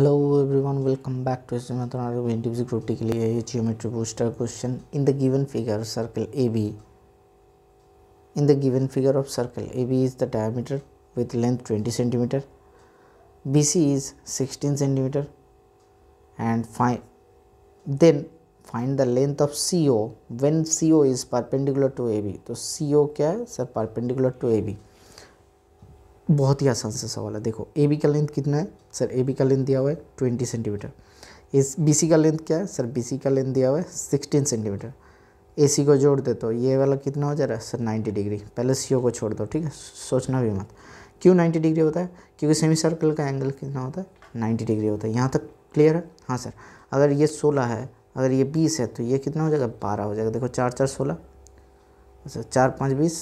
hello everyone welcome back to मैं तुम्हारे group T के लिए geometry booster question in the given figure circle A B in the given figure of circle A B is the diameter with length twenty centimeter B C is sixteen centimeter and fine then find the length of C O when C O is perpendicular to A B तो C O क्या है sir perpendicular to A B बहुत ही आसान सा सवाल है देखो ए B का लेंथ कितना है सर ए बी का लेंथ दिया हुआ है ट्वेंटी सेंटीमीटर इस बी सी का लेंथ क्या है सर बी सी का लेंथ दिया हुआ है सिक्सटीन सेंटीमीटर ए सी को जोड़ दे तो ये वाला कितना हो जा रहा है सर नाइन्टी डिग्री पहले सी ओ को छोड़ दो ठीक है सोचना भी मत क्यों नाइन्टी डिग्री होता है क्योंकि सेमी सर्कल का एंगल कितना होता है नाइन्टी डिग्री होता है यहाँ तक क्लियर है हाँ सर अगर ये सोलह है अगर ये बीस है तो ये कितना हो जाएगा बारह हो जाएगा देखो चार चार सोलह सर अच्छा, चार पाँच बीस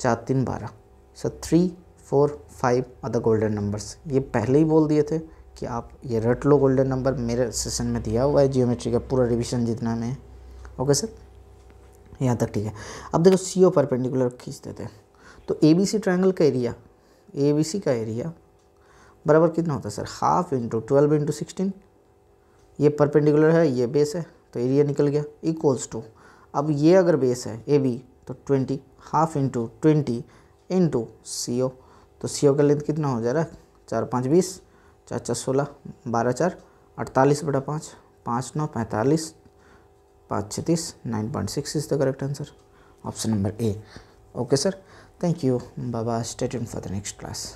चार तीन बारह sir three four five other golden numbers ये पहले ही बोल दिए थे कि आप ये रट लो गोल्डन नंबर मेरे सेशन में दिया हुआ है जियोमेट्री का पूरा रिविजन जितना में ओके सर यहाँ तक ठीक है अब देखो सी ओ परपेंडिकुलर खींच देते हैं तो ए बी सी ट्राइंगल का एरिया ए बी सी का एरिया बराबर कितना होता है sir half into twelve into sixteen ये परपेंडिकुलर है ये बेस है तो एरिया निकल गया इक्वल्स टू अब ये अगर बेस है ए बी तो twenty half into twenty into C O तो सी ओ का लेंथ कितना हो जा रहा है चार पाँच बीस चार चार सोलह बारह चार अड़तालीस बटा पाँच पाँच नौ पैंतालीस पाँच छत्तीस nine point six is the correct answer option number A okay sir thank you बाबा stay for the next class